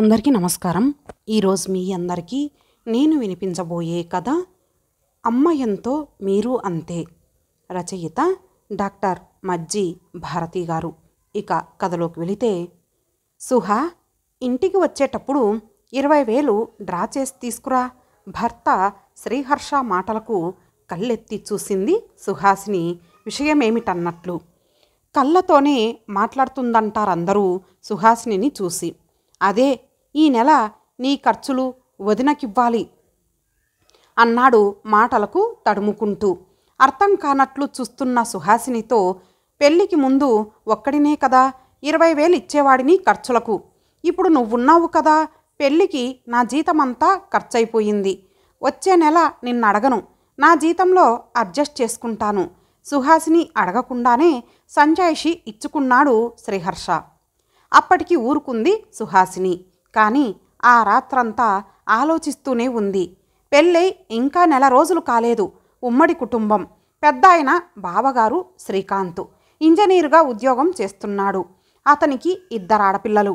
అందరికీ నమస్కారం ఈరోజు మీ అందరికీ నేను వినిపించబోయే కథ అమ్మ ఎంతో మీరు అంతే రచయిత డాక్టర్ మజ్జి భారతి గారు ఇక కథలోకి వెళితే సుహా ఇంటికి వచ్చేటప్పుడు ఇరవై వేలు డ్రా చేసి తీసుకురా భర్త శ్రీహర్ష మాటలకు కళ్ళెత్తి చూసింది సుహాసిని విషయమేమిటన్నట్లు కళ్ళతోనే మాట్లాడుతుందంటారందరూ సుహాసిని చూసి అదే ఈ నెల నీ ఖర్చులు వదినకివ్వాలి అన్నాడు మాటలకు తడుముకుంటూ అర్థం కానట్లు చూస్తున్న సుహాసినితో పెళ్లికి ముందు ఒక్కడినే కదా ఇరవై వేలు ఇచ్చేవాడిని ఖర్చులకు ఇప్పుడు నువ్వున్నావు కదా పెళ్ళికి నా జీతమంతా ఖర్చయిపోయింది వచ్చే నెల నిన్నడగను నా జీతంలో అడ్జస్ట్ చేసుకుంటాను సుహాసిని అడగకుండానే సంజాయిషి ఇచ్చుకున్నాడు శ్రీహర్ష అప్పటికి ఊరుకుంది సుహాసిని కానీ ఆ రాత్రంతా ఆలోచిస్తూనే ఉంది పెళ్ళై ఇంకా నెల రోజులు కాలేదు ఉమ్మడి కుటుంబం పెద్ద ఆయన బావగారు శ్రీకాంత్ ఇంజనీరుగా ఉద్యోగం చేస్తున్నాడు అతనికి ఇద్దరు ఆడపిల్లలు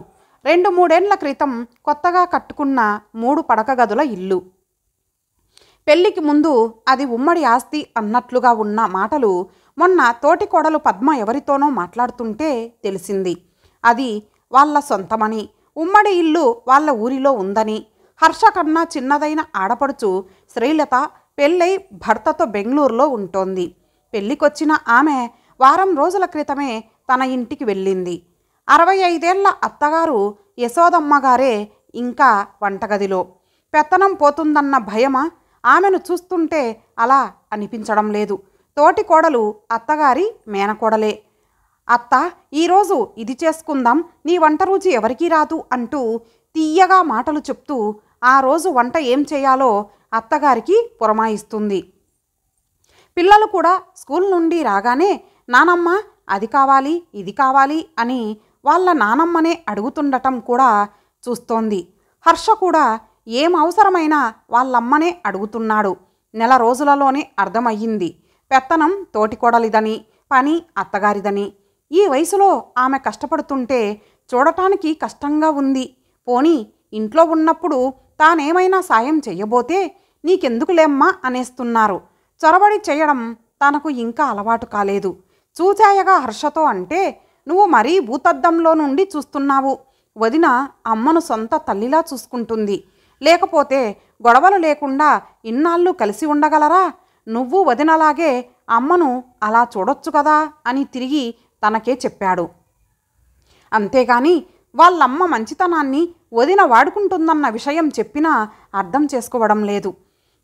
రెండు మూడేండ్ల క్రితం కొత్తగా కట్టుకున్న మూడు పడక గదుల ఇల్లు పెళ్లికి ముందు అది ఉమ్మడి ఆస్తి అన్నట్లుగా ఉన్న మాటలు మొన్న తోటి కోడలు పద్మ ఎవరితోనో మాట్లాడుతుంటే తెలిసింది అది వాళ్ళ సొంతమని ఉమ్మడి ఇల్లు వాళ్ళ ఊరిలో ఉందని హర్ష కన్నా చిన్నదైన ఆడపడుచు శ్రీలత పెళ్ళై భర్తతో బెంగళూరులో ఉంటోంది పెళ్ళికొచ్చిన ఆమె వారం రోజుల క్రితమే తన ఇంటికి వెళ్ళింది అరవై ఐదేళ్ల అత్తగారు యశోదమ్మగారే ఇంకా వంటగదిలో పెత్తనం పోతుందన్న భయమా ఆమెను చూస్తుంటే అలా అనిపించడం లేదు తోటి కోడలు అత్తగారి మేనకోడలే అత్త ఈరోజు ఇది చేసుకుందాం నీ వంట రుచి ఎవరికీ రాదు అంటూ తీయగా మాటలు చెప్తూ ఆ రోజు వంట ఏం చేయాలో అత్తగారికి పురమాయిస్తుంది పిల్లలు కూడా స్కూల్ నుండి రాగానే నానమ్మ అది కావాలి ఇది కావాలి అని వాళ్ళ నానమ్మనే అడుగుతుండటం కూడా చూస్తోంది హర్ష కూడా ఏం అవసరమైనా వాళ్ళమ్మనే అడుగుతున్నాడు నెల రోజులలోనే అర్థమయ్యింది పెత్తనం తోటికోడలిదని పని అత్తగారిదని ఈ వయసులో ఆమె కష్టపడుతుంటే చూడటానికి కష్టంగా ఉంది పోనీ ఇంట్లో ఉన్నప్పుడు తానేమైనా సాయం చెయ్యబోతే నీకెందుకులేమ్మా అనేస్తున్నారు చొరబడి చేయడం తనకు ఇంకా అలవాటు కాలేదు చూచాయగా హర్షతో అంటే నువ్వు మరీ భూతద్దంలో నుండి చూస్తున్నావు వదిన అమ్మను సొంత తల్లిలా చూసుకుంటుంది లేకపోతే గొడవలు లేకుండా ఇన్నాళ్ళు కలిసి ఉండగలరా నువ్వు వదినలాగే అమ్మను అలా చూడొచ్చు కదా అని తిరిగి తనకే చెప్పాడు అంతేగాని వాళ్ళమ్మ మంచితనాన్ని వదిన వాడుకుంటుందన్న విషయం చెప్పినా అర్థం చేసుకోవడం లేదు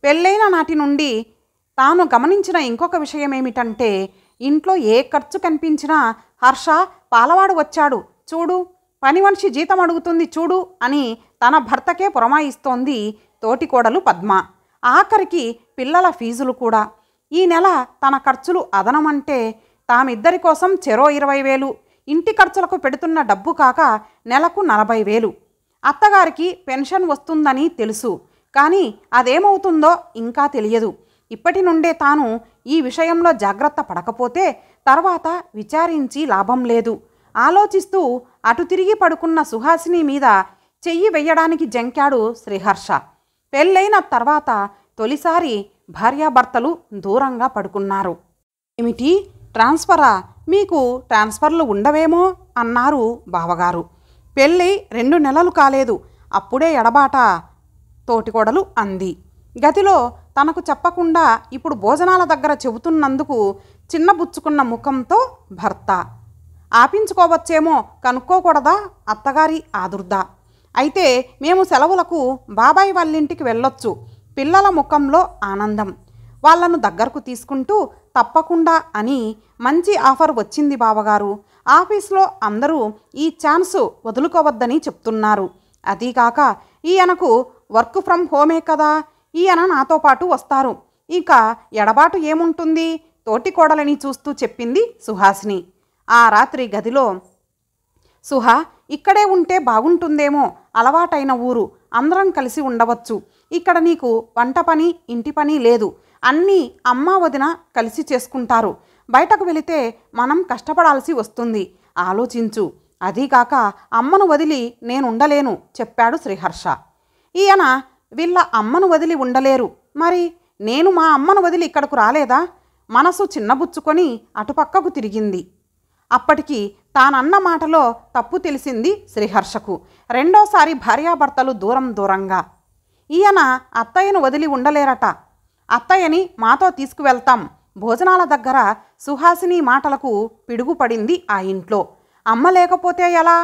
పెళ్ళైన నాటి నుండి తాను గమనించిన ఇంకొక విషయం ఏమిటంటే ఇంట్లో ఏ ఖర్చు కనిపించినా హర్ష పాలవాడు వచ్చాడు చూడు పని మనిషి జీతం అడుగుతుంది చూడు అని తన భర్తకే పురమాయిస్తోంది తోటికోడలు పద్మ ఆఖరికి పిల్లల ఫీజులు కూడా ఈ నెల తన ఖర్చులు అదనమంటే తామిద్దరి కోసం చెరో ఇరవై వేలు ఇంటి ఖర్చులకు పెడుతున్న డబ్బు కాక నెలకు నలభై వేలు అత్తగారికి పెన్షన్ వస్తుందని తెలుసు కానీ అదేమవుతుందో ఇంకా తెలియదు ఇప్పటి నుండే తాను ఈ విషయంలో జాగ్రత్త పడకపోతే తర్వాత విచారించి లాభం లేదు ఆలోచిస్తూ అటు తిరిగి పడుకున్న సుహాసిని మీద చెయ్యి వెయ్యడానికి జంకాడు శ్రీహర్ష పెళ్ళైన తర్వాత తొలిసారి భార్యాభర్తలు దూరంగా పడుకున్నారు ఏమిటి ట్రాన్స్ఫరా మీకు ట్రాన్స్ఫర్లు ఉండవేమో అన్నారు బావగారు పెళ్ళి రెండు నెలలు కాలేదు అప్పుడే ఎడబాట తోటికోడలు అంది గదిలో తనకు చెప్పకుండా ఇప్పుడు భోజనాల దగ్గర చెబుతున్నందుకు చిన్నబుచ్చుకున్న ముఖంతో భర్త ఆపించుకోవచ్చేమో కనుక్కోకూడదా అత్తగారి ఆదుర్దా అయితే మేము సెలవులకు బాబాయ్ వాళ్ళింటికి వెళ్ళొచ్చు పిల్లల ముఖంలో ఆనందం వాళ్లను దగ్గరకు తీసుకుంటూ తప్పకుండా అని మంచి ఆఫర్ వచ్చింది బావగారు ఆఫీస్లో అందరూ ఈ ఛాన్స్ వదులుకోవద్దని చెప్తున్నారు అదీకాక ఈయనకు వర్క్ ఫ్రమ్ హోమే కదా ఈయన నాతో పాటు వస్తారు ఇక ఎడబాటు ఏముంటుంది తోటి కోడలని చూస్తూ చెప్పింది సుహాసిని ఆ రాత్రి గదిలో సుహా ఇక్కడే ఉంటే బాగుంటుందేమో అలవాటైన ఊరు అందరం కలిసి ఉండవచ్చు ఇక్కడ నీకు వంట పని ఇంటి పని లేదు అన్నీ అమ్మ వదిన కలిసి చేసుకుంటారు బయటకు వెళితే మనం కష్టపడాల్సి వస్తుంది ఆలోచించు అదీగాక అమ్మను వదిలి నేనుండలేను చెప్పాడు శ్రీహర్ష ఈయన వీళ్ళ అమ్మను వదిలి ఉండలేరు మరి నేను మా అమ్మను వదిలి ఇక్కడకు రాలేదా మనసు చిన్నబుచ్చుకొని అటుపక్కకు తిరిగింది అప్పటికి తానన్న మాటలో తప్పు తెలిసింది శ్రీహర్షకు రెండోసారి భార్యాభర్తలు దూరం దూరంగా ఈయన అత్తయ్యను వదిలి ఉండలేరట అత్తయ్యని మాతో తీసుకువెళ్తాం భోజనాల దగ్గర సుహాసిని మాటలకు పిడుగుపడింది ఆ ఇంట్లో అమ్మ లేకపోతే ఎలా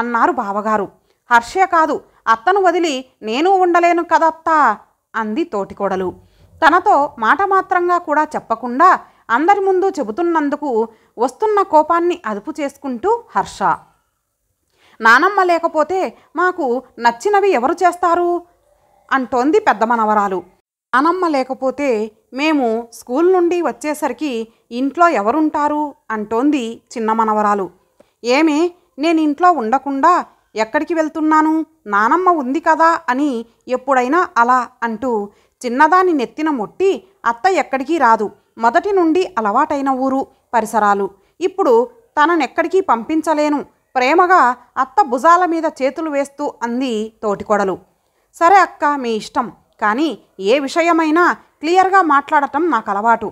అన్నారు బావగారు హర్షే కాదు అత్తను వదిలి నేను ఉండలేను కదత్తా అంది తోటికోడలు తనతో మాట మాత్రంగా కూడా చెప్పకుండా అందరి ముందు చెబుతున్నందుకు వస్తున్న కోపాన్ని అదుపు చేసుకుంటూ హర్ష నానమ్మ లేకపోతే మాకు నచ్చినవి ఎవరు చేస్తారు అంటోంది పెద్ద మనవరాలు అనమ్మ లేకపోతే మేము స్కూల్ నుండి వచ్చేసరికి ఇంట్లో ఎవరుంటారు అంటోంది చిన్న మనవరాలు ఏమి నేను ఇంట్లో ఉండకుండా ఎక్కడికి వెళ్తున్నాను నానమ్మ ఉంది కదా అని ఎప్పుడైనా అలా అంటూ చిన్నదాని నెత్తిన మొట్టి అత్త ఎక్కడికి రాదు మొదటి నుండి అలవాటైన ఊరు పరిసరాలు ఇప్పుడు తననెక్కడికి పంపించలేను ప్రేమగా అత్త భుజాల మీద చేతులు వేస్తూ అంది తోటికొడలు సరే అక్క మీ ఇష్టం కానీ ఏ విషయమైనా క్లియర్గా మాట్లాడటం నాకు అలవాటు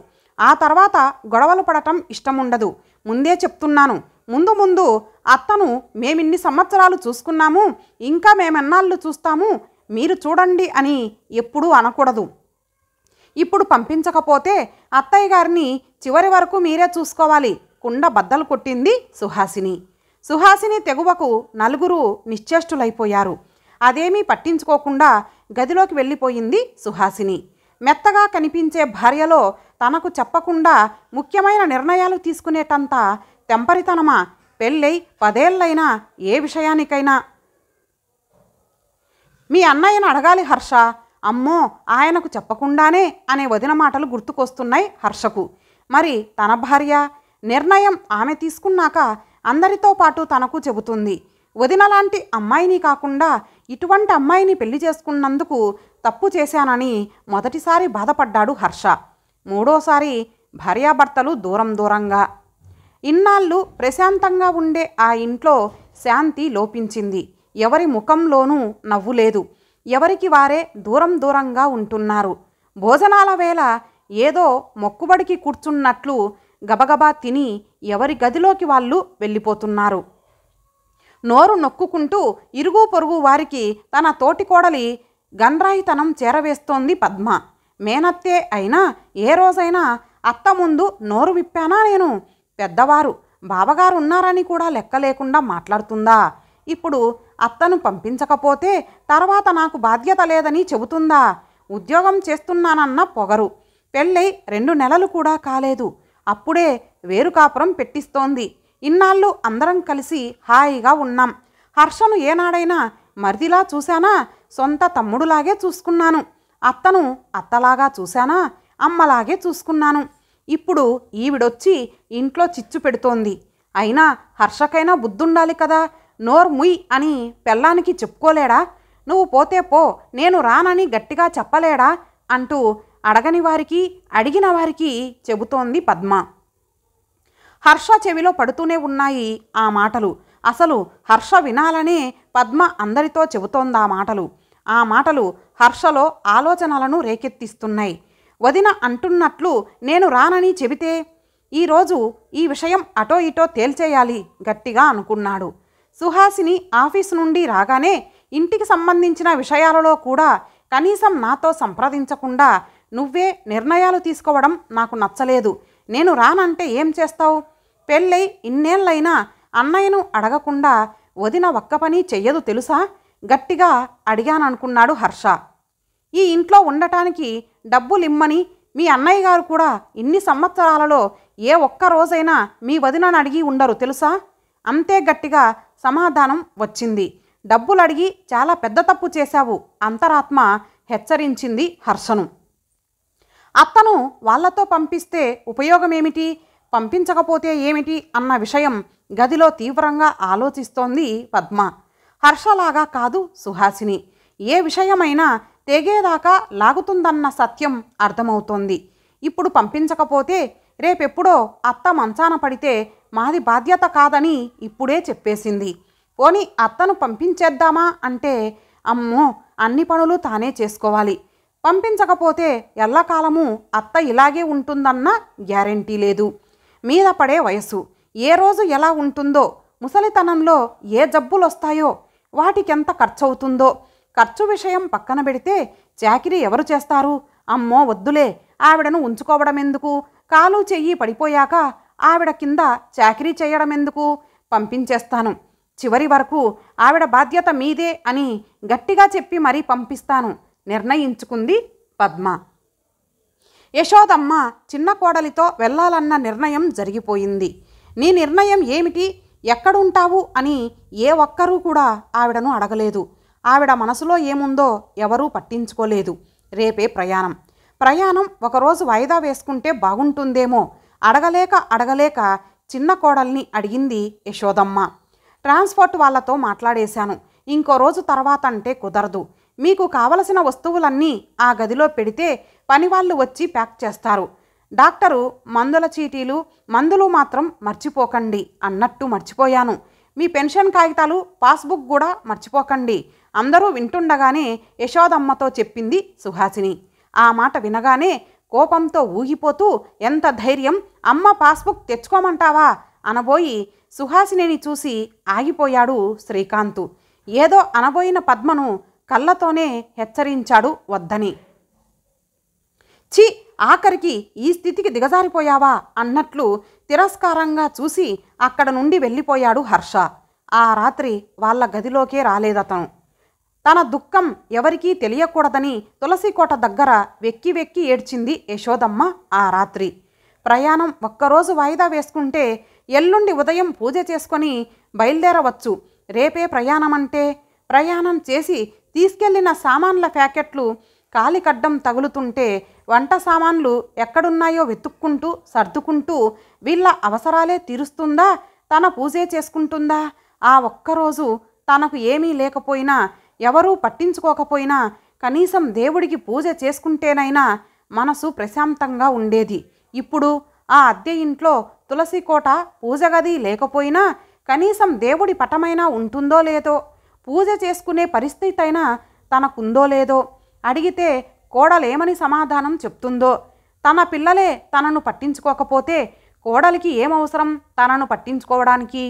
ఆ తర్వాత గొడవలు పడటం ఇష్టముండదు ముందే చెప్తున్నాను ముందు ముందు అత్తను మేమిన్ని సంవత్సరాలు చూసుకున్నాము ఇంకా మేమెన్నాళ్ళు చూస్తాము మీరు చూడండి అని ఎప్పుడూ అనకూడదు ఇప్పుడు పంపించకపోతే అత్తయ్య గారిని చివరి వరకు మీరే చూసుకోవాలి కుండ బద్దలు కొట్టింది సుహాసిని సుహాసిని తెగువకు నలుగురు నిశ్చేష్టులైపోయారు అదేమీ పట్టించుకోకుండా గదిలోకి వెళ్ళిపోయింది సుహాసిని మెత్తగా కనిపించే భార్యలో తనకు చెప్పకుండా ముఖ్యమైన నిర్ణయాలు తీసుకునేటంత తెంపరితనమా పెళ్ళై పదేళ్ళైనా ఏ విషయానికైనా మీ అన్నయ్యను అడగాలి హర్ష అమ్మో ఆయనకు చెప్పకుండానే అనే వదిన మాటలు గుర్తుకొస్తున్నాయి హర్షకు మరి తన భార్య నిర్ణయం ఆమె తీసుకున్నాక అందరితో పాటు తనకు చెబుతుంది వదిన లాంటి అమ్మాయిని కాకుండా ఇటువంటి అమ్మాయిని పెళ్లి చేసుకున్నందుకు తప్పు చేశానని మొదటిసారి బాధపడ్డాడు హర్ష మూడోసారి భార్యాభర్తలు దూరం దూరంగా ఇన్నాళ్ళు ప్రశాంతంగా ఉండే ఆ ఇంట్లో శాంతి లోపించింది ఎవరి ముఖంలోనూ నవ్వు లేదు ఎవరికి వారే దూరం దూరంగా ఉంటున్నారు భోజనాల వేళ ఏదో మొక్కుబడికి కూర్చున్నట్లు గబగబా తిని ఎవరి గదిలోకి వాళ్ళు వెళ్ళిపోతున్నారు నోరు నొక్కుకుంటూ ఇరుగు పొరుగు వారికి తన తోటికోడలి గన్రాయితనం చేరవేస్తోంది పద్మ మేనత్తే అయినా ఏ రోజైనా అత్త ముందు నోరు విప్పానా నేను పెద్దవారు బావగారు ఉన్నారని కూడా లెక్క లేకుండా మాట్లాడుతుందా ఇప్పుడు అత్తను పంపించకపోతే తర్వాత నాకు బాధ్యత లేదని చెబుతుందా ఉద్యోగం చేస్తున్నానన్న పొగరు పెళ్ళై రెండు నెలలు కూడా కాలేదు అప్పుడే వేరుకాపురం పెట్టిస్తోంది ఇన్నాళ్ళు అందరం కలిసి హాయిగా ఉన్నాం హర్షను ఏనాడైనా మరిదిలా చూశానా సొంత తమ్ముడులాగే చూసుకున్నాను అత్తను అత్తలాగా చూశానా అమ్మలాగే చూసుకున్నాను ఇప్పుడు ఈవిడొచ్చి ఇంట్లో చిచ్చు పెడుతోంది అయినా హర్షకైనా బుద్ధుండాలి కదా నోర్ ముయ్ అని పెళ్ళానికి చెప్పుకోలేడా నువ్వు పోతే పో నేను రానని గట్టిగా చెప్పలేడా అంటూ అడగని వారికి అడిగిన వారికి చెబుతోంది పద్మ హర్ష చెవిలో పడుతూనే ఉన్నాయి ఆ మాటలు అసలు హర్ష వినాలనే పద్మ అందరితో చెబుతోందా మాటలు ఆ మాటలు హర్షలో ఆలోచనలను రేకెత్తిస్తున్నాయి వదిన అంటున్నట్లు నేను రానని చెబితే ఈరోజు ఈ విషయం అటో ఇటో తేల్చేయాలి గట్టిగా అనుకున్నాడు సుహాసిని ఆఫీసు నుండి రాగానే ఇంటికి సంబంధించిన విషయాలలో కూడా కనీసం నాతో సంప్రదించకుండా నువ్వే నిర్ణయాలు తీసుకోవడం నాకు నచ్చలేదు నేను రానంటే ఏం చేస్తావు పెళ్ళై ఇన్నేళ్ళైనా అన్నయ్యను అడగకుండా వదిన ఒక్క పని చెయ్యదు తెలుసా గట్టిగా అడిగాననుకున్నాడు హర్ష ఈ ఇంట్లో ఉండటానికి డబ్బులిమ్మని మీ అన్నయ్య గారు కూడా ఇన్ని సంవత్సరాలలో ఏ ఒక్క రోజైనా మీ వదినని అడిగి ఉండరు తెలుసా అంతే గట్టిగా సమాధానం వచ్చింది డబ్బులు అడిగి చాలా పెద్ద తప్పు చేశావు అంతరాత్మ హెచ్చరించింది హర్షను అత్తను వాళ్లతో పంపిస్తే ఉపయోగమేమిటి పంపించకపోతే ఏమిటి అన్న విషయం గదిలో తీవ్రంగా ఆలోచిస్తోంది పద్మ హర్షలాగా కాదు సుహాసిని ఏ విషయమైనా తెగేదాకా లాగుతుందన్న సత్యం అర్థమవుతోంది ఇప్పుడు పంపించకపోతే రేపెప్పుడో అత్త మంచాన పడితే మాది బాధ్యత కాదని ఇప్పుడే చెప్పేసింది పోని అత్తను పంపించేద్దామా అంటే అమ్మో అన్ని పనులు తానే చేసుకోవాలి పంపించకపోతే ఎల్లకాలము అత్త ఇలాగే ఉంటుందన్న గ్యారెంటీ లేదు మీద పడే వయసు ఏ రోజు ఎలా ఉంటుందో ముసలితనంలో ఏ జబ్బులు వస్తాయో వాటికెంత ఖర్చవుతుందో ఖర్చు విషయం పక్కన పెడితే చాకిరీ ఎవరు చేస్తారు అమ్మో వద్దులే ఆవిడను ఉంచుకోవడం ఎందుకు కాలు చెయ్యి పడిపోయాక ఆవిడ కింద చాకిరీ చేయడం ఎందుకు పంపించేస్తాను చివరి వరకు ఆవిడ బాధ్యత మీదే అని గట్టిగా చెప్పి మరీ పంపిస్తాను నిర్ణయించుకుంది పద్మ యశోదమ్మ చిన్న కోడలితో వెళ్ళాలన్న నిర్ణయం జరిగిపోయింది నీ నిర్ణయం ఏమిటి ఎక్కడుంటావు అని ఏ ఒక్కరూ కూడా ఆవిడను అడగలేదు ఆవిడ మనసులో ఏముందో ఎవరూ పట్టించుకోలేదు రేపే ప్రయాణం ప్రయాణం ఒకరోజు వాయిదా వేసుకుంటే బాగుంటుందేమో అడగలేక అడగలేక చిన్న కోడల్ని అడిగింది యశోదమ్మ ట్రాన్స్పోర్ట్ వాళ్ళతో మాట్లాడేశాను ఇంకో రోజు తర్వాత అంటే కుదరదు మీకు కావలసిన వస్తువులన్నీ ఆ గదిలో పెడితే పనివాళ్ళు వచ్చి ప్యాక్ చేస్తారు డాక్టరు మందుల చీటీలు మందులు మాత్రం మర్చిపోకండి అన్నట్టు మర్చిపోయాను మీ పెన్షన్ కాగితాలు పాస్బుక్ కూడా మర్చిపోకండి అందరూ వింటుండగానే యశోదమ్మతో చెప్పింది సుహాసిని ఆ మాట వినగానే కోపంతో ఊగిపోతూ ఎంత ధైర్యం అమ్మ పాస్బుక్ తెచ్చుకోమంటావా అనబోయి సుహాసిని చూసి ఆగిపోయాడు శ్రీకాంతు ఏదో అనబోయిన పద్మను కళ్ళతోనే హెచ్చరించాడు వద్దని చి ఆఖరికి ఈ స్థితికి దిగజారిపోయావా అన్నట్లు తిరస్కారంగా చూసి అక్కడ నుండి వెళ్ళిపోయాడు హర్ష ఆ రాత్రి వాళ్ళ గదిలోకే రాలేదతను తన దుఃఖం ఎవరికీ తెలియకూడదని తులసికోట దగ్గర వెక్కి వెక్కి ఏడ్చింది యశోదమ్మ ఆ రాత్రి ప్రయాణం ఒక్కరోజు వాయిదా వేసుకుంటే ఎల్లుండి ఉదయం పూజ చేసుకొని బయలుదేరవచ్చు రేపే ప్రయాణమంటే ప్రయాణం చేసి తీసుకెళ్లిన సామాన్ల ప్యాకెట్లు కాలికడ్డం తగులుతుంటే వంట సామాన్లు ఎక్కడున్నాయో వెతుక్కుంటూ సర్దుకుంటూ వీళ్ళ అవసరాలే తీరుస్తుందా తన పూజే చేసుకుంటుందా ఆ ఒక్కరోజు తనకు ఏమీ లేకపోయినా ఎవరూ పట్టించుకోకపోయినా కనీసం దేవుడికి పూజ చేసుకుంటేనైనా మనసు ప్రశాంతంగా ఉండేది ఇప్పుడు ఆ అద్దె ఇంట్లో తులసి కోట పూజగది లేకపోయినా కనీసం దేవుడి పటమైనా ఉంటుందో లేదో పూజ చేసుకునే పరిస్థితి అయినా తనకుందో లేదో అడిగితే కోడలేమని సమాధానం చెప్తుందో తన పిల్లలే తనను పట్టించుకోకపోతే కోడలికి ఏమవసరం తనను పట్టించుకోవడానికి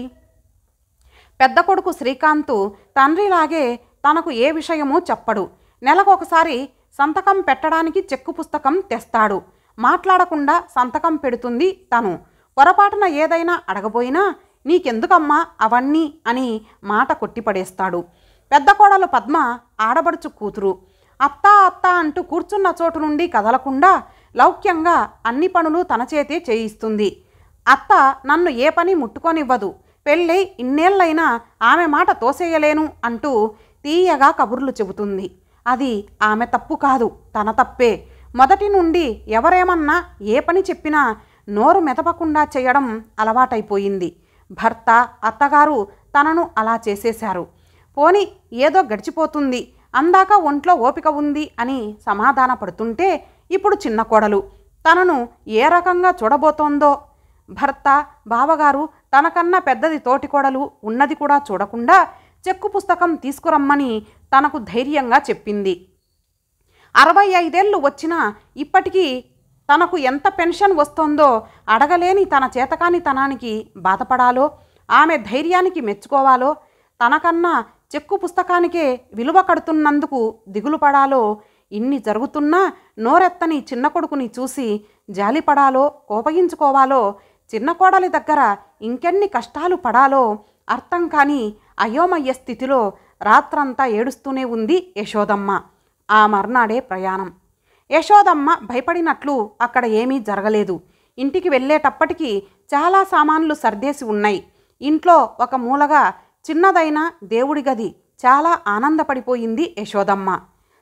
పెద్ద కొడుకు శ్రీకాంత్ తండ్రిలాగే తనకు ఏ విషయమూ చెప్పడు నెలకొకసారి సంతకం పెట్టడానికి చెక్కు పుస్తకం తెస్తాడు మాట్లాడకుండా సంతకం పెడుతుంది తను పొరపాటున ఏదైనా అడగబోయినా నీకెందుకమ్మా అవన్నీ అని మాట కొట్టిపడేస్తాడు పెద్ద కోడలు పద్మ ఆడబడుచు కూతురు అత్తా అత్తా అంటూ కూర్చున్న చోటు నుండి కదలకుండా లౌక్యంగా అన్ని పనులు తన చేతే చేయిస్తుంది అత్త నన్ను ఏ పని ముట్టుకొనివ్వదు పెళ్ళై ఇన్నేళ్లైనా ఆమె మాట తోసేయలేను అంటూ తీయగా కబుర్లు చెబుతుంది అది ఆమె తప్పు కాదు తన తప్పే మొదటి నుండి ఎవరేమన్నా ఏ పని చెప్పినా నోరు మెదపకుండా చేయడం అలవాటైపోయింది భర్త అత్తగారు తనను అలా చేసేశారు పోని ఏదో గడిచిపోతుంది అందాక ఒంట్లో ఓపిక ఉంది అని సమాధాన పడుతుంటే ఇప్పుడు చిన్న కోడలు తనను ఏ రకంగా చూడబోతోందో భర్త బావగారు తనకన్నా పెద్దది తోటి కోడలు ఉన్నది కూడా చూడకుండా చెక్కు పుస్తకం తీసుకురమ్మని తనకు ధైర్యంగా చెప్పింది అరవై ఐదేళ్ళు వచ్చినా ఇప్పటికీ తనకు ఎంత పెన్షన్ వస్తోందో అడగలేని తన చేతకాని తనానికి బాధపడాలో ఆమె ధైర్యానికి మెచ్చుకోవాలో తనకన్నా చెక్కు పుస్తకానికే విలువ కడుతున్నందుకు దిగులు పడాలో ఇన్ని జరుగుతున్నా నోరెత్తని చిన్న కొడుకుని చూసి జాలిపడాలో కోపగించుకోవాలో చిన్న కోడలి దగ్గర ఇంకెన్ని కష్టాలు పడాలో అర్థం కాని అయోమయ్య స్థితిలో రాత్రంతా ఏడుస్తూనే ఉంది యశోదమ్మ ఆ మర్నాడే ప్రయాణం యశోదమ్మ భయపడినట్లు అక్కడ ఏమీ జరగలేదు ఇంటికి వెళ్ళేటప్పటికీ చాలా సామాన్లు సర్దేసి ఉన్నాయి ఇంట్లో ఒక మూలగా చిన్నదైన దేవుడి గది చాలా ఆనందపడిపోయింది యశోదమ్మ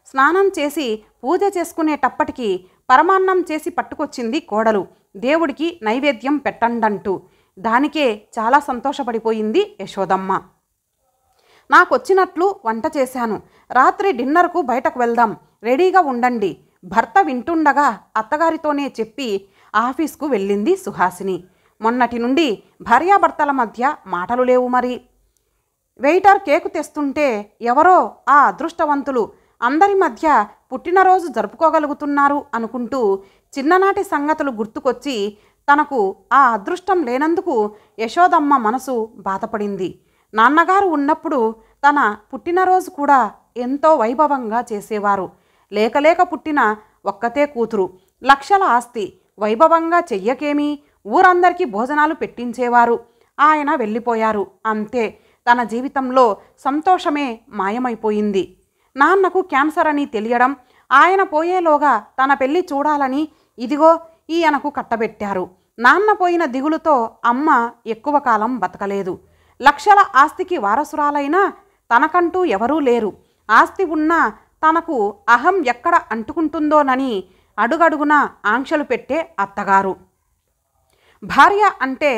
స్నానం చేసి పూజ చేసుకునేటప్పటికీ పరమాన్నం చేసి పట్టుకొచ్చింది కోడలు దేవుడికి నైవేద్యం పెట్టండంటూ దానికే చాలా సంతోషపడిపోయింది యశోదమ్మ నాకొచ్చినట్లు వంట చేశాను రాత్రి డిన్నర్కు బయటకు వెళ్దాం రెడీగా ఉండండి భర్త వింటుండగా అత్తగారితోనే చెప్పి ఆఫీస్కు వెళ్ళింది సుహాసిని మొన్నటి నుండి భార్యాభర్తల మధ్య మాటలు లేవు మరి వెయిటర్ కేకు తెస్తుంటే ఎవరో ఆ అదృష్టవంతులు అందరి మధ్య పుట్టినరోజు జరుపుకోగలుగుతున్నారు అనుకుంటూ చిన్ననాటి సంగతులు గుర్తుకొచ్చి తనకు ఆ అదృష్టం లేనందుకు యశోదమ్మ మనసు బాధపడింది నాన్నగారు ఉన్నప్పుడు తన పుట్టినరోజు కూడా ఎంతో వైభవంగా చేసేవారు లేకలేక పుట్టిన ఒక్కతే కూతురు లక్షల ఆస్తి వైభవంగా చెయ్యకేమీ ఊరందరికీ భోజనాలు పెట్టించేవారు ఆయన వెళ్ళిపోయారు అంతే తన జీవితంలో సంతోషమే మాయమైపోయింది నాన్నకు క్యాన్సర్ అని తెలియడం ఆయన పోయేలోగా తన పెళ్లి చూడాలని ఇదిగో ఈయనకు కట్టబెట్టారు నాన్న పోయిన దిగులుతో అమ్మ ఎక్కువ కాలం బతకలేదు లక్షల ఆస్తికి వారసురాలైనా తనకంటూ ఎవరూ లేరు ఆస్తి ఉన్నా తనకు అహం ఎక్కడ అంటుకుంటుందోనని అడుగడుగున ఆంక్షలు పెట్టే అత్తగారు భార్య అంటే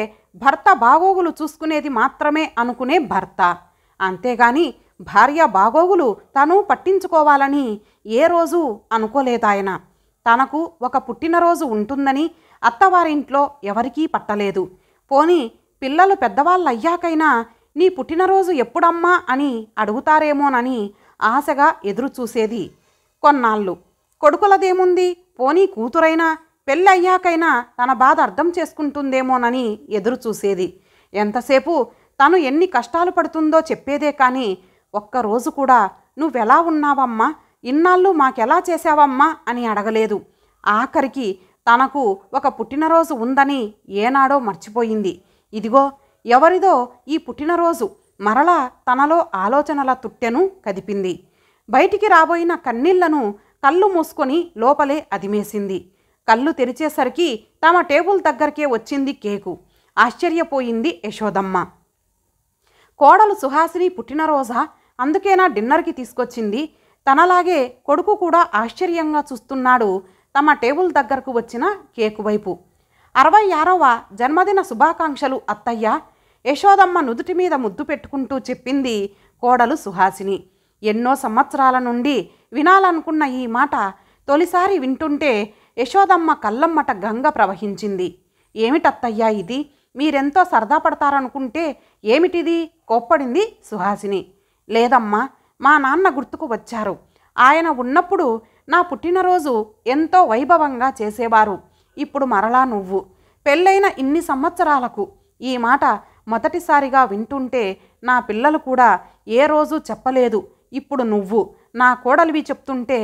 భర్త బాగోగులు చూసుకునేది మాత్రమే అనుకునే భర్త అంతేగాని భార్య బాగోగులు తను పట్టించుకోవాలని ఏ రోజు అనుకోలేదాయన తనకు ఒక పుట్టినరోజు ఉంటుందని అత్తవారింట్లో ఎవరికీ పట్టలేదు పోని పిల్లలు పెద్దవాళ్ళు అయ్యాకైనా నీ పుట్టినరోజు ఎప్పుడమ్మా అని అడుగుతారేమోనని ఆశగా ఎదురుచూసేది కొన్నాళ్ళు కొడుకులదేముంది పోనీ కూతురైనా పెళ్ళయ్యాకైనా తన బాధ అర్థం చేసుకుంటుందేమోనని ఎదురు చూసేది ఎంతసేపు తను ఎన్ని కష్టాలు పడుతుందో చెప్పేదే కానీ ఒక్కరోజు కూడా నువ్వెలా ఉన్నావమ్మా ఇన్నాళ్ళు మాకెలా చేశావమ్మా అని అడగలేదు ఆఖరికి తనకు ఒక పుట్టినరోజు ఉందని ఏనాడో మర్చిపోయింది ఇదిగో ఎవరిదో ఈ పుట్టినరోజు మరలా తనలో ఆలోచనల తుట్టెను కదిపింది బయటికి రాబోయిన కన్నీళ్లను కళ్ళు మూసుకొని లోపలే అదిమేసింది కళ్ళు తెరిచేసరికి తమ టేబుల్ దగ్గరికే వచ్చింది కేకు ఆశ్చర్యపోయింది యశోదమ్మ కోడలు సుహాసిని పుట్టినరోజా అందుకేనా డిన్నర్కి తీసుకొచ్చింది తనలాగే కొడుకు కూడా ఆశ్చర్యంగా చూస్తున్నాడు తమ టేబుల్ దగ్గరకు వచ్చిన కేకు వైపు అరవై ఆరవ జన్మదిన శుభాకాంక్షలు అత్తయ్య యశోదమ్మ నుదుటి మీద ముద్దు పెట్టుకుంటూ చెప్పింది కోడలు సుహాసిని ఎన్నో సంవత్సరాల నుండి వినాలనుకున్న ఈ మాట తొలిసారి వింటుంటే యశోదమ్మ కళ్ళమ్మట గంగ ప్రవహించింది ఏమిటత్తయ్యా ఇది మీరెంతో సరదా పడతారనుకుంటే ఏమిటిది కోప్పడింది సుహాసిని లేదమ్మా మా నాన్న గుర్తుకు వచ్చారు ఆయన ఉన్నప్పుడు నా పుట్టినరోజు ఎంతో వైభవంగా చేసేవారు ఇప్పుడు మరలా నువ్వు పెళ్ళైన ఇన్ని సంవత్సరాలకు ఈ మాట మొదటిసారిగా వింటుంటే నా పిల్లలు కూడా ఏ రోజు చెప్పలేదు ఇప్పుడు నువ్వు నా కోడలివి చెప్తుంటే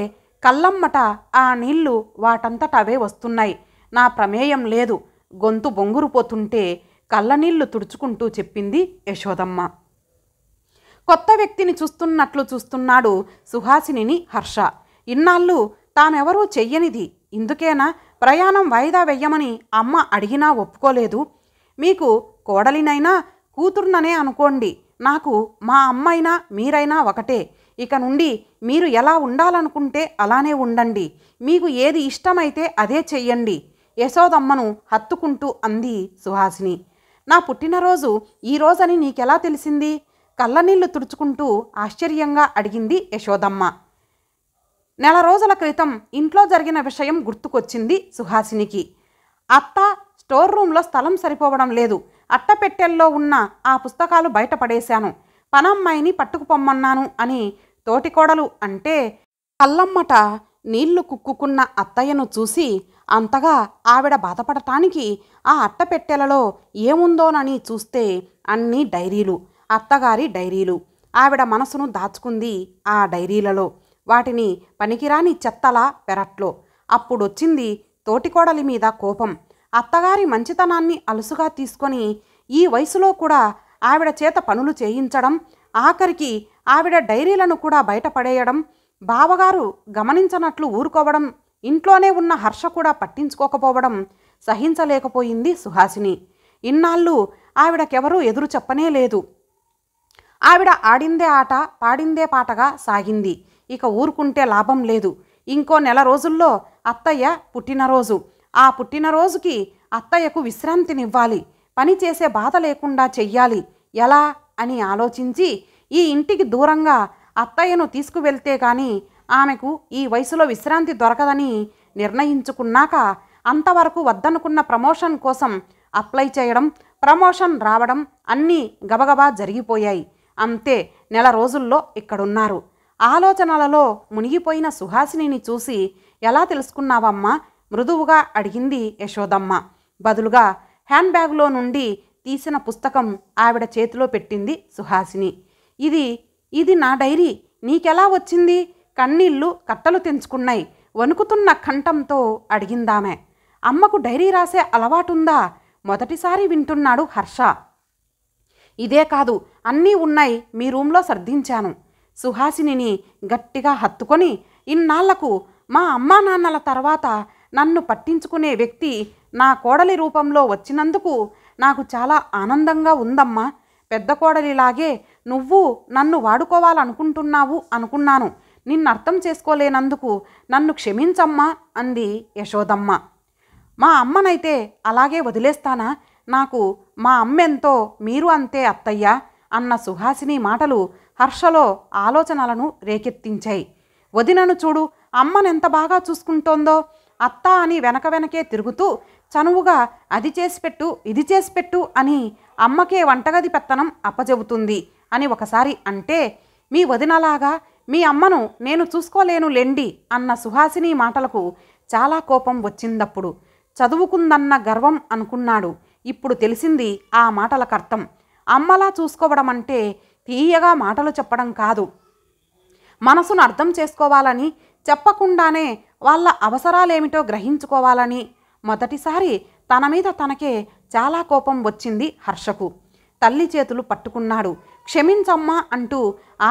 కళ్ళమ్మట ఆ నీళ్లు వాటంతట అవే వస్తున్నాయి నా ప్రమేయం లేదు గొంతు బొంగురుపోతుంటే కళ్ళనీళ్లు తుడుచుకుంటూ చెప్పింది యశోదమ్మ కొత్త వ్యక్తిని చూస్తున్నట్లు చూస్తున్నాడు సుహాసినిని హర్ష ఇన్నాళ్ళు తామెవరూ చెయ్యనిది ఇందుకేనా ప్రయాణం వాయిదా వెయ్యమని అమ్మ అడిగినా ఒప్పుకోలేదు మీకు కోడలినైనా కూతుర్ననే అనుకోండి నాకు మా అమ్మైనా మీరైనా ఒకటే ఇక నుండి మీరు ఎలా ఉండాలనుకుంటే అలానే ఉండండి మీకు ఏది ఇష్టమైతే అదే చెయ్యండి యశోదమ్మను హత్తుకుంటూ అంది సుహాసిని నా పుట్టినరోజు ఈరోజని నీకెలా తెలిసింది కళ్ళనీళ్లు తుడుచుకుంటూ ఆశ్చర్యంగా అడిగింది యశోదమ్మ నెల రోజుల క్రితం ఇంట్లో జరిగిన విషయం గుర్తుకొచ్చింది సుహాసినికి అత్త స్టోర్ రూమ్లో స్థలం సరిపోవడం లేదు అట్టపెట్టెల్లో ఉన్న ఆ పుస్తకాలు బయటపడేశాను పనమ్మాయిని పట్టుకుపొమ్మన్నాను అని తోటికోడలు అంటే కళ్ళమ్మట నీళ్లు కుక్కుకున్న అత్తయ్యను చూసి అంతగా ఆవిడ బాధపడటానికి ఆ అట్టపెట్టెలలో ఏముందోనని చూస్తే అన్ని డైరీలు అత్తగారి డైరీలు ఆవిడ మనసును దాచుకుంది ఆ డైరీలలో వాటిని పనికిరాని చెత్తలా పెరట్లో అప్పుడొచ్చింది తోటికోడలి మీద కోపం అత్తగారి మంచితనాన్ని అలుసుగా తీసుకొని ఈ వయసులో కూడా ఆవిడ చేత పనులు చేయించడం ఆఖరికి ఆవిడ డైరీలను కూడా బయటపడేయడం బావగారు గమనించనట్లు ఊరుకోవడం ఇంట్లోనే ఉన్న హర్ష కూడా పట్టించుకోకపోవడం సహించలేకపోయింది సుహాసిని ఇన్నాళ్ళు ఆవిడకెవరూ ఎదురు చెప్పనే లేదు ఆవిడ ఆడిందే ఆట పాడిందే పాటగా సాగింది ఇక ఊరుకుంటే లాభం లేదు ఇంకో నెల రోజుల్లో అత్తయ్య పుట్టినరోజు ఆ పుట్టినరోజుకి అత్తయ్యకు విశ్రాంతినివ్వాలి పని చేసే బాధ లేకుండా చెయ్యాలి ఎలా అని ఆలోచించి ఈ ఇంటికి దూరంగా అత్తయ్యను తీసుకువెళ్తే కానీ ఆమెకు ఈ వయసులో విశ్రాంతి దొరకదని నిర్ణయించుకున్నాక అంతవరకు వద్దనుకున్న ప్రమోషన్ కోసం అప్లై చేయడం ప్రమోషన్ రావడం అన్నీ గబగబా జరిగిపోయాయి అంతే నెల రోజుల్లో ఇక్కడున్నారు ఆలోచనలలో మునిగిపోయిన సుహాసినిని చూసి ఎలా తెలుసుకున్నావమ్మా మృదువుగా అడిగింది యశోదమ్మ బదులుగా హ్యాండ్ బ్యాగ్లో నుండి తీసిన పుస్తకం ఆవిడ చేతిలో పెట్టింది సుహాసిని ఇది ఇది నా డైరీ నీకెలా వచ్చింది కన్నీళ్ళు కట్టలు తెంచుకున్నాయి వణుకుతున్న కంఠంతో అడిగిందామె అమ్మకు డైరీ రాసే అలవాటుందా మొదటిసారి వింటున్నాడు హర్ష ఇదే కాదు అన్నీ ఉన్నాయి మీ రూంలో సర్దించాను సుహాసినిని గట్టిగా హత్తుకొని ఇన్నాళ్లకు మా అమ్మా నాన్నల తర్వాత నన్ను పట్టించుకునే వ్యక్తి నా కోడలి రూపంలో వచ్చినందుకు నాకు చాలా ఆనందంగా ఉందమ్మా పెద్ద కోడలిలాగే నువ్వు నన్ను వాడుకోవాలనుకుంటున్నావు అనుకున్నాను నిన్నర్థం చేసుకోలేనందుకు నన్ను క్షమించమ్మా అంది యశోదమ్మ మా అమ్మనైతే అలాగే వదిలేస్తానా నాకు మా అమ్మెంతో మీరు అంతే అత్తయ్య అన్న సుహాసిని మాటలు హర్షలో ఆలోచనలను రేకెత్తించాయి వదినను చూడు అమ్మనెంత బాగా చూసుకుంటోందో అత్త అని వెనక వెనకే తిరుగుతూ చనువుగా అది చేసి పెట్టు ఇది చేసి పెట్టు అని అమ్మకే వంటగది పెత్తనం అప్పచెబుతుంది అని ఒకసారి అంటే మీ వదినలాగా మీ అమ్మను నేను చూసుకోలేను లెండి అన్న సుహాసిని మాటలకు చాలా కోపం వచ్చిందప్పుడు చదువుకుందన్న గర్వం అనుకున్నాడు ఇప్పుడు తెలిసింది ఆ మాటలకు అర్థం అమ్మలా చూసుకోవడం అంటే తీయగా మాటలు చెప్పడం కాదు మనసును అర్థం చేసుకోవాలని చెప్పకుండానే వాళ్ళ అవసరాలేమిటో గ్రహించుకోవాలని మొదటిసారి తన మీద తనకే చాలా కోపం వచ్చింది హర్షకు తల్లి చేతులు పట్టుకున్నాడు క్షమించమ్మా అంటూ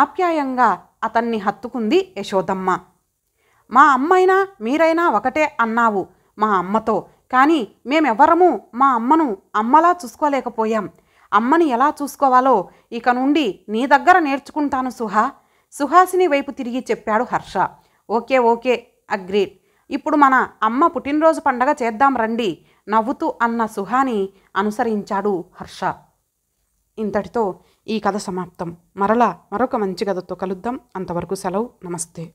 ఆప్యాయంగా అతన్ని హత్తుకుంది యశోదమ్మ మా అమ్మైనా మీరైనా ఒకటే అన్నావు మా అమ్మతో కానీ మేమెవ్వరము మా అమ్మను అమ్మలా చూసుకోలేకపోయాం అమ్మని ఎలా చూసుకోవాలో ఇక నుండి నీ దగ్గర నేర్చుకుంటాను సుహా సుహాసిని వైపు తిరిగి చెప్పాడు హర్ష ఓకే ఓకే అగ్రీడ్ ఇప్పుడు మన అమ్మ పుట్టినరోజు పండగ చేద్దాం రండి నవ్వుతూ అన్న సుహాని అనుసరించాడు హర్ష ఇంతటితో ఈ కథ సమాప్తం మరలా మరొక మంచి కథతో కలుద్దాం అంతవరకు సెలవు నమస్తే